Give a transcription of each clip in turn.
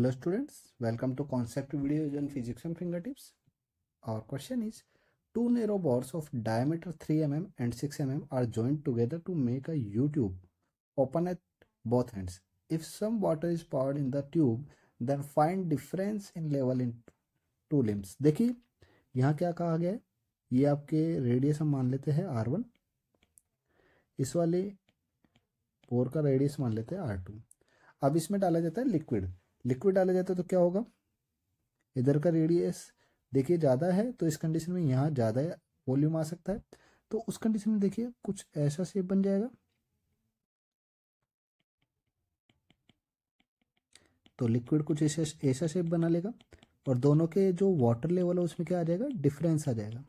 hello students welcome to concept video in physics and finger tips और question is two narrow bores of diameter 3 m and 6 m are joined together to make a U tube open at both hands if some water is powered in the tube then find difference in level in two limbs देखिए यहाँ क्या कहा गया है ये आपके radius हम मान लेते हैं आर वन इस वाले पोर का रेडियस मान लेते हैं आर टू अब इसमें डाला जाता है लिक्विड लिक्विड डाला जाता है तो क्या होगा इधर का रेडियस देखिए ज़्यादा है तो इस कंडीशन में यहाँ ज़्यादा वॉल्यूम आ सकता है तो उस कंडीशन में देखिए कुछ ऐसा शेप बन जाएगा तो लिक्विड कुछ ऐसा ऐसा शेप बना लेगा और दोनों के जो वाटर लेवल है उसमें क्या आ जाएगा डिफरेंस आ जाएगा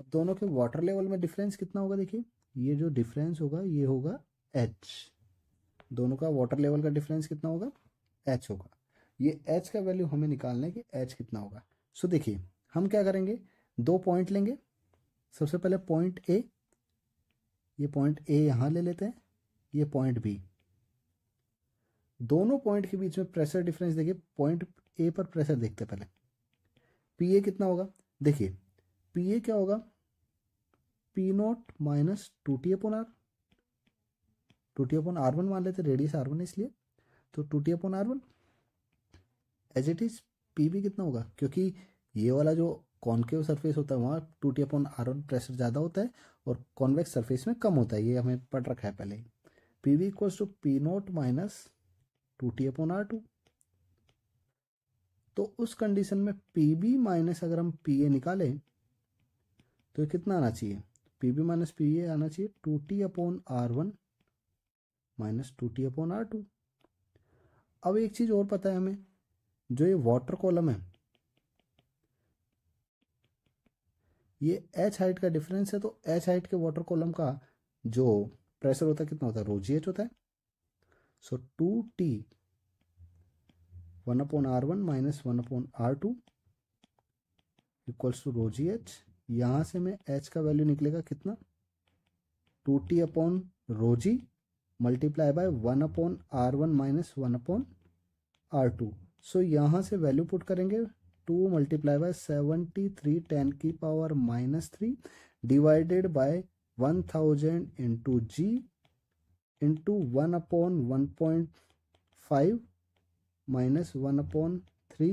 अब दोनों के वाटर लेवल में डिफरेंस कितना होगा देखिए ये जो डिफरेंस होगा ये होगा एच दोनों का वाटर लेवल का डिफरेंस कितना होगा एच होगा ये एच का वैल्यू हमें निकालना है कि एच कितना होगा सो देखिए हम क्या करेंगे दो पॉइंट लेंगे सबसे पहले पॉइंट ए ये पॉइंट ए यहाँ ले लेते हैं ये पॉइंट बी दोनों पॉइंट के बीच में प्रेशर डिफरेंस देखिए पॉइंट ए पर प्रेशर देखते पहले पी ए कितना होगा देखिए पी ए क्या होगा P nought minus two T upon R two T upon R one मान लेते रेडियस आर वन इसलिए तो two T upon R one as it is P भी कितना होगा क्योंकि ये वाला जो कॉन्केव सरफेस होता है वहाँ two T upon R on pressure ज़्यादा होता है और कॉन्वेक्स सरफेस में कम होता है ये हमें पढ़ रखा है पहले P V equals to P nought minus two T upon R two तो उस कंडीशन में पी बी माइनस अगर हम पी ए निकालें तो कितना आना चाहिए P B minus P A आना चाहिए two T upon R one minus two T upon R two अब एक चीज़ और पता है हमें जो ये वाटर कॉलम है ये एच हाइट का डिफरेंस है तो एच हाइट के वाटर कॉलम का जो प्रेशर होता है कितना होता है रो जी एच होता है so two T one upon R one minus one upon R two equals to rho g h यहां से मैं एच का वैल्यू निकलेगा कितना two T upon rho g multiply by one upon R one minus one upon R two so so, यहाँ से value put करेंगे two multiply by seventy three ten की power minus three divided by one thousand into g into one upon one point five minus one upon three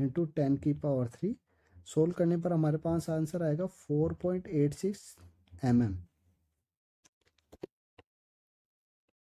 into ten की power three solve करने पर हमारे पास answer आएगा four point eight six m M